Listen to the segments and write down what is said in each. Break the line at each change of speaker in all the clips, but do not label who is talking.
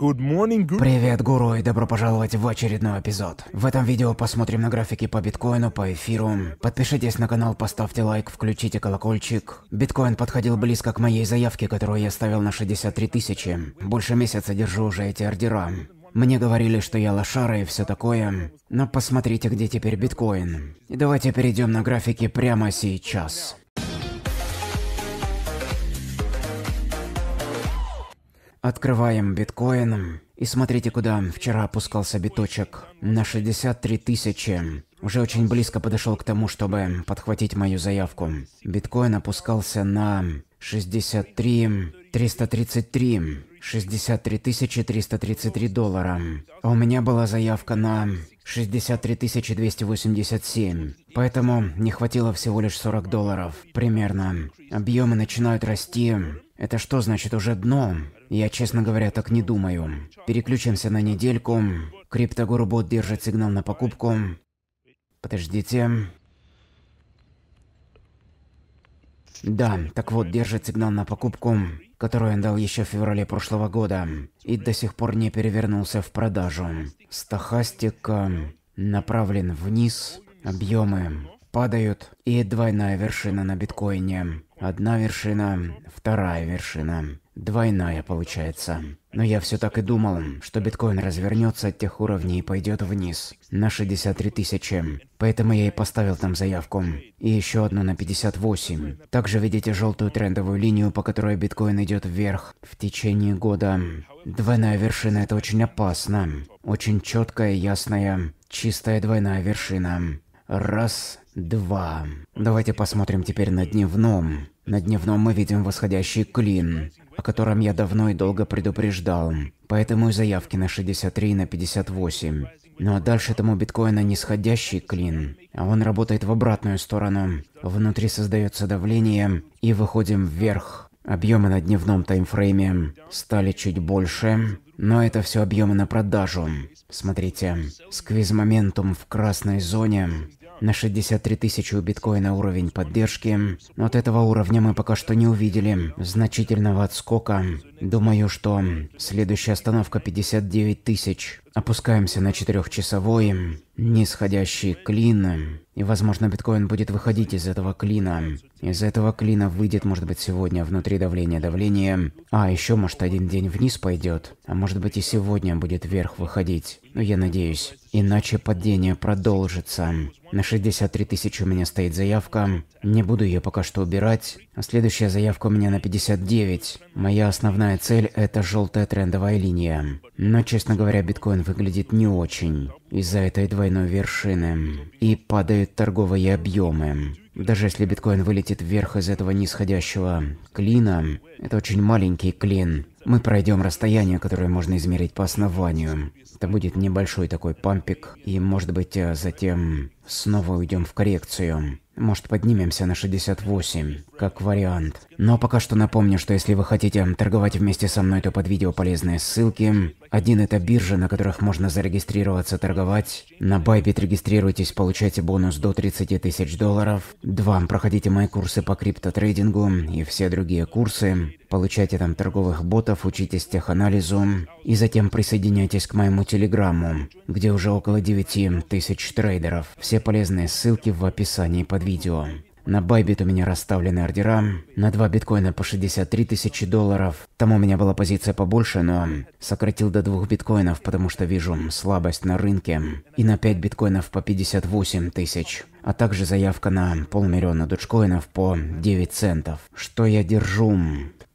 Good morning, good... Привет, гуру, и добро пожаловать в очередной эпизод. В этом видео посмотрим на графики по биткоину, по эфиру. Подпишитесь на канал, поставьте лайк, включите колокольчик. Биткоин подходил близко к моей заявке, которую я ставил на 63 тысячи. Больше месяца держу уже эти ордера. Мне говорили, что я лошара и все такое, но посмотрите, где теперь биткоин. И давайте перейдем на графики прямо сейчас. Открываем биткоин. И смотрите, куда вчера опускался биточек. На 63 тысячи. Уже очень близко подошел к тому, чтобы подхватить мою заявку. Биткоин опускался на 63 333. 63 333 доллара. А у меня была заявка на 63 287. Поэтому не хватило всего лишь 40 долларов. Примерно. Объемы начинают расти. Это что значит уже дно? Я, честно говоря, так не думаю. Переключимся на недельку. Криптогорбот держит сигнал на покупку. Подождите. Да, так вот, держит сигнал на покупку, которую он дал еще в феврале прошлого года, и до сих пор не перевернулся в продажу. Стохастика, направлен вниз, объемы падают, и двойная вершина на биткоине. Одна вершина, вторая вершина. Двойная получается. Но я все так и думал, что биткоин развернется от тех уровней и пойдет вниз. На 63 тысячи. Поэтому я и поставил там заявку. И еще одну на 58. Также видите желтую трендовую линию, по которой биткоин идет вверх в течение года. Двойная вершина это очень опасно. Очень четкая, ясная, чистая двойная вершина. Раз, Два. Давайте посмотрим теперь на дневном. На дневном мы видим восходящий клин, о котором я давно и долго предупреждал. Поэтому и заявки на 63 и на 58. Ну а дальше этому биткоина нисходящий клин, а он работает в обратную сторону. Внутри создается давление, и выходим вверх. Объемы на дневном таймфрейме стали чуть больше, но это все объемы на продажу. Смотрите, сквиз-моментум в красной зоне на 63 тысячи у биткоина уровень поддержки. От этого уровня мы пока что не увидели значительного отскока. Думаю, что следующая остановка 59 тысяч. Опускаемся на четырехчасовой нисходящий клин. И, возможно, биткоин будет выходить из этого клина. Из этого клина выйдет, может быть, сегодня внутри давления давление. А, еще, может, один день вниз пойдет. А может быть, и сегодня будет вверх выходить. Но ну, я надеюсь. Иначе падение продолжится. На 63 тысячи у меня стоит заявка. Не буду ее пока что убирать. А следующая заявка у меня на 59. Моя основная цель – это желтая трендовая линия. Но, честно говоря, биткоин выглядит не очень из-за этой двойной вершины. И падают торговые объемы. Даже если биткоин вылетит вверх из этого нисходящего клина, это очень маленький клин. Мы пройдем расстояние, которое можно измерить по основанию. Это будет небольшой такой пампик, и может быть э, затем Снова уйдем в коррекцию. Может поднимемся на 68, как вариант. Но пока что напомню, что если вы хотите торговать вместе со мной, то под видео полезные ссылки. Один это биржи, на которых можно зарегистрироваться, торговать. На Bybit регистрируйтесь, получайте бонус до 30 тысяч долларов. Два, проходите мои курсы по криптотрейдингу и все другие курсы. Получайте там торговых ботов, учитесь теханализу. И затем присоединяйтесь к моему телеграмму, где уже около 9 тысяч трейдеров. Все все полезные ссылки в описании под видео. На Байбит у меня расставлены ордера, на 2 биткоина по 63 тысячи долларов. Там у меня была позиция побольше, но сократил до 2 биткоинов, потому что вижу слабость на рынке. И на 5 биткоинов по 58 тысяч. А также заявка на полмиллиона доджкоинов по 9 центов. Что я держу?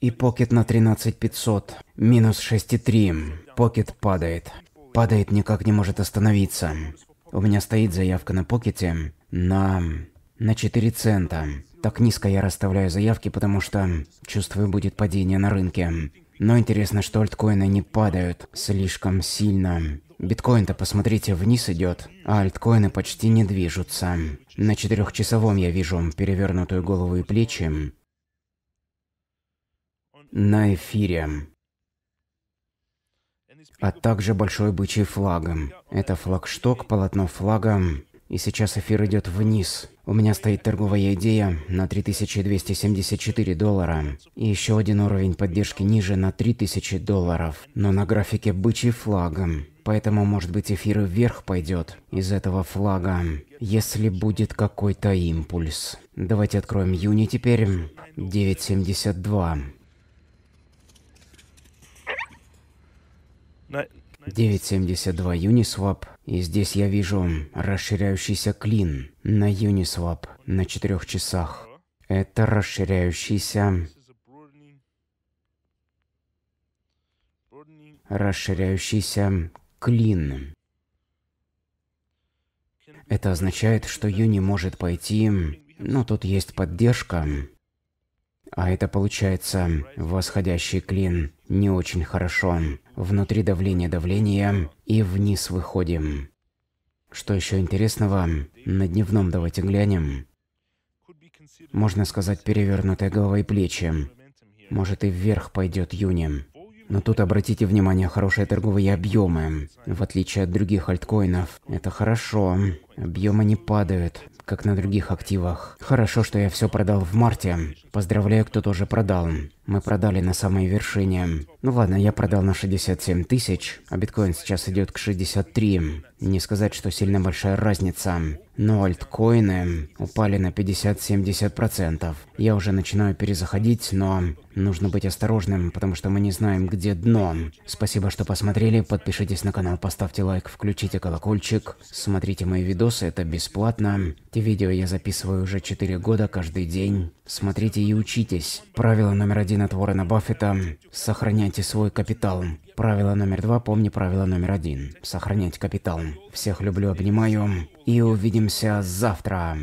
И покет на 13500. Минус 6,3. Покет падает. Падает, никак не может остановиться. У меня стоит заявка на покете на... на 4 цента. Так низко я расставляю заявки, потому что чувствую, будет падение на рынке. Но интересно, что альткоины не падают слишком сильно. Биткоин-то, посмотрите, вниз идет, а альткоины почти не движутся. На четырехчасовом я вижу перевернутую голову и плечи, на эфире. А также большой бычий флагом. Это флагшток, полотно флага. И сейчас эфир идет вниз. У меня стоит торговая идея на 3274 доллара. И еще один уровень поддержки ниже на 3000 долларов. Но на графике бычий флагом, поэтому, может быть, эфир вверх пойдет из этого флага, если будет какой-то импульс. Давайте откроем Юни теперь. 972. 972 Uniswap. И здесь я вижу расширяющийся клин на Uniswap на 4 часах. Это расширяющийся... Расширяющийся клин. Это означает, что Юни может пойти... но ну, тут есть поддержка. А это получается восходящий клин. Не очень хорошо. Внутри давление давление и вниз выходим. Что еще интересного? На дневном давайте глянем. Можно сказать, перевернутая голова и плечи. Может и вверх пойдет Юни. Но тут обратите внимание, хорошие торговые объемы. В отличие от других альткоинов, это хорошо. Объемы не падают, как на других активах. Хорошо, что я все продал в марте. Поздравляю, кто тоже продал. Мы продали на самой вершине. Ну ладно, я продал на 67 тысяч, а биткоин сейчас идет к 63. Не сказать, что сильно большая разница. Но альткоины упали на 50-70%. Я уже начинаю перезаходить, но нужно быть осторожным, потому что мы не знаем, где дно. Спасибо, что посмотрели. Подпишитесь на канал, поставьте лайк, включите колокольчик, смотрите мои видосы видос, это бесплатно. Эти видео я записываю уже 4 года каждый день. Смотрите и учитесь. Правило номер один от Уоррена Баффета – сохраняйте свой капитал. Правило номер два – помни правило номер один – сохранять капитал. Всех люблю, обнимаю и увидимся завтра.